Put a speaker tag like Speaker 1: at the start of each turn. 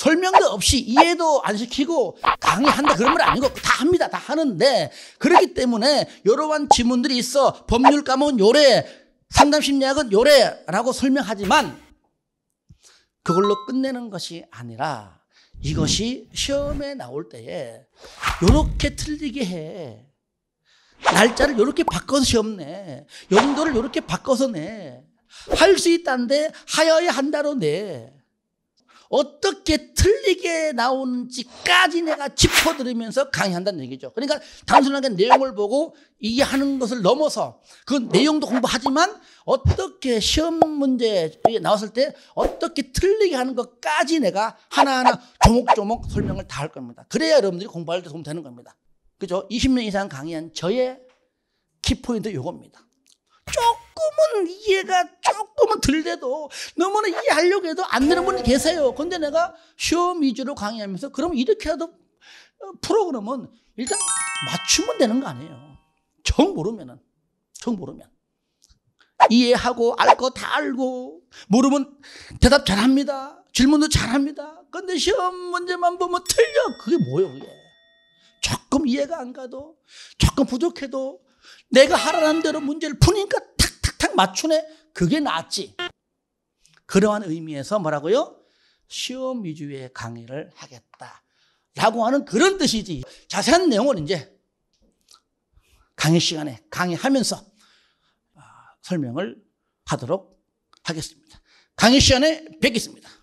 Speaker 1: 설명도 없이 이해도 안 시키고 강의한다 그런 건 아니고 다 합니다. 다 하는데 그렇기 때문에 여러한 지문들이 있어 법률 과목은 요래 상담 심리학은 요래라고 설명하지만 그걸로 끝내는 것이 아니라
Speaker 2: 이것이
Speaker 1: 시험에 나올 때에 요렇게 틀리게 해. 날짜를 요렇게 바꿔서 시험 내. 연도를 요렇게 바꿔서 내. 할 수 있다는데 하여야 한다로 내. 어떻게 틀리게 나오는지까지 내가 짚어드리면서 강의한다는 얘기죠. 그러니까 단순하게 내용을 보고 이해하는 것을 넘어서 그 내용도 공부하지만 어떻게 시험 문제에 나왔을 때 어떻게 틀리게 하는 것까지 내가 하나하나 조목조목 설명을 다 할 겁니다. 그래야 여러분들이 공부할 때 도움 되는 겁니다. 그죠? 20년 이상 강의한 저의 키포인트 요겁니다. 쪽! 조금은 이해가 조금은 들돼도 너무나 이해하려고 해도 안 되는 분이 계세요. 근데 내가 시험 위주로 강의하면서 그럼 이렇게 해도 어, 프로그램은 일단 맞추면 되는 거 아니에요. 정 모르면은. 정 모르면. 이해하고 알 거 다 알고 모르면 대답 잘합니다. 질문도 잘합니다. 근데 시험 문제만 보면 틀려. 그게 뭐예요, 그게. 조금 이해가 안 가도 조금 부족해도 내가 하라는 대로 문제를 푸니까 맞추네? 그게 낫지. 그러한 의미에서 뭐라고요? 시험 위주의 강의를 하겠다. 라고 하는 그런 뜻이지. 자세한 내용은 이제 강의 시간에 강의하면서 아, 설명을 하도록 하겠습니다. 강의 시간에 뵙겠습니다.